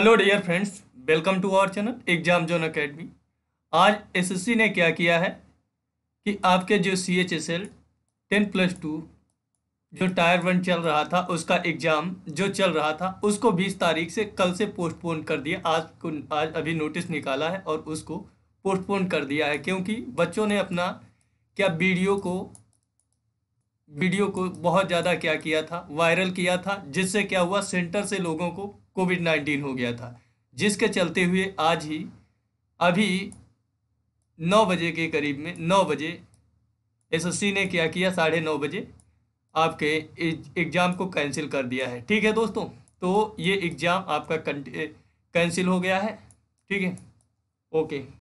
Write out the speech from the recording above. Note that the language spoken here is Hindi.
Hello dear friends welcome to our channel exam zone academy आज एसएससी ने क्या किया है कि आपके जो C H S L ten plus two जो टायर वन चल रहा था उसका एग्ज़ाम जो चल रहा था उसको बीस तारीख से कल से पोस्टपोन कर दिया आज को आज अभी नोटिस निकाला है और उसको पोस्टपोन कर दिया है क्योंकि बच्चों ने अपना क्या वीडियो को हम्म। वीडियो को बहुत ज़्यादा क्या किया था वायरल किया था जिससे क्या हुआ सेंटर से लोगों को कोविड नाइन्टीन हो गया था जिसके चलते हुए आज ही अभी नौ बजे के करीब में नौ बजे एसएससी ने क्या किया साढ़े नौ बजे आपके एग्ज़ाम को कैंसिल कर दिया है ठीक है दोस्तों तो ये एग्ज़ाम आपका कैंसिल हो गया है ठीक है ओके